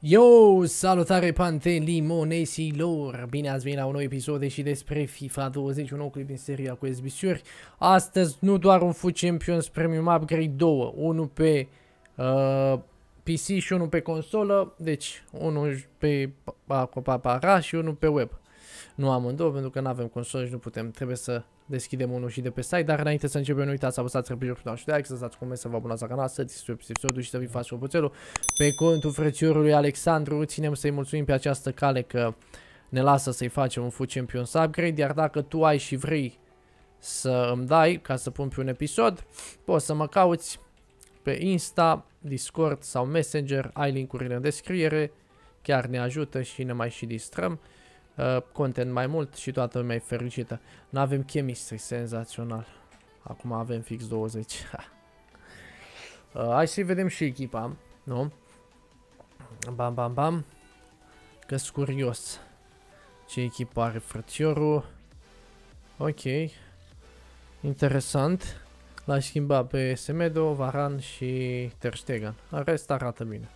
Yo, salutare lor. Bine ați venit la un nou episod și despre FIFA 20, un nou clip din seria cu ezbisiuri. Astăzi nu doar un FUT Champions Premium Upgrade 2, unul pe uh, PC și unul pe consolă, deci unul pe aparat și unul pe web nu amândouă, pentru că nu avem console și nu putem, trebuie să deschidem unul și de pe site, dar înainte să începem, nu uitați să apăsați repede pe și de like, să dați coment, să vă abonați la canal, să distribuiți episodul și să vi faci roboțelul pe contul frățiorului Alexandru, ținem să-i mulțumim pe această cale că ne lasă să-i facem un Food champion. subgrade, iar dacă tu ai și vrei să îmi dai ca să pun pe un episod, poți să mă cauți pe Insta, Discord sau Messenger, ai linkurile în descriere, chiar ne ajută și ne mai și distrăm uh, content mai mult și toată lumea e fericită. Nu avem chemistry, senzațional. Acum avem fix 20. uh, hai să vedem și echipa, nu? Bam, bam, bam. că curios. Ce echipă are frățiorul? Ok. Interesant. L-a schimbat pe Semedo, Varan și Terstegen. În rest arată bine.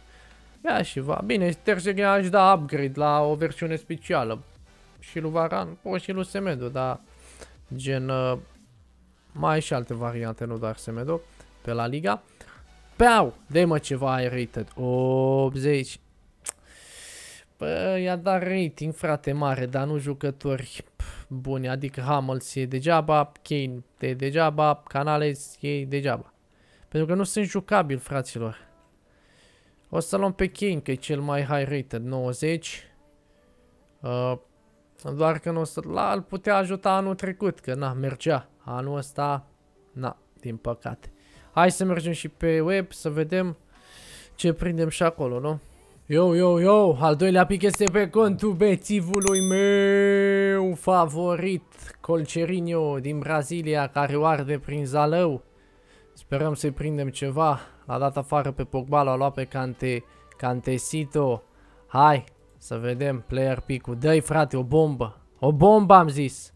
Ia și va. Bine, Terstegen aș da upgrade la o versiune specială și lui Varan, poți și lui Semedo, dar gen uh, mai și alte variante, nu doar Semedo, pe la Liga. Peau, de mă ceva ai rated, 80. Bă, i-a dat rating, frate, mare, dar nu jucători buni, adică Hamels e degeaba, Kane e degeaba, Canales e degeaba. Pentru că nu sunt jucabil, fraților. O să luăm pe Kane, că e cel mai high rated, 90. Uh, doar că nu La, îl putea ajuta anul trecut, că na, mergea. Anul ăsta, na, din păcate. Hai să mergem și pe web să vedem ce prindem și acolo, nu? Yo, yo, yo, al doilea pic este pe contul bețivului meu favorit, Colcerinho din Brazilia, care o arde prin Zalău. Sperăm să-i prindem ceva. La data dat afară pe Pogba, l-a luat pe Cante, Cantesito. Hai, să vedem player pick-ul. Dă-i frate, o bombă. O bombă am zis.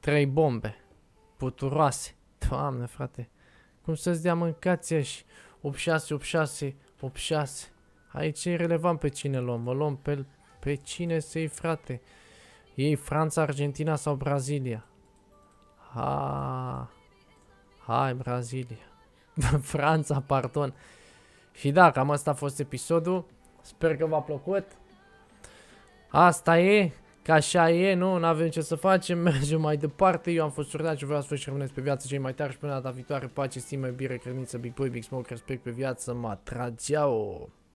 Trei bombe. Puturoase. Doamne frate. Cum să-ți dea mâncați și 86, 86, 86. Aici e relevant pe cine luăm. Mă luăm pe, pe cine să iei frate. Ei Franța, Argentina sau Brazilia. Ha. Hai Brazilia. Franța, pardon. Și da, cam asta a fost episodul. Sper că v-a plăcut. Asta e, că așa e, nu? N-avem ce să facem, mergem mai departe. Eu am fost surdat și vreau să vă și rămâneți pe viață cei mai tari și până data viitoare. Pace, stime, bire, credință, big boy, big smoke, respect pe viață, matrageau.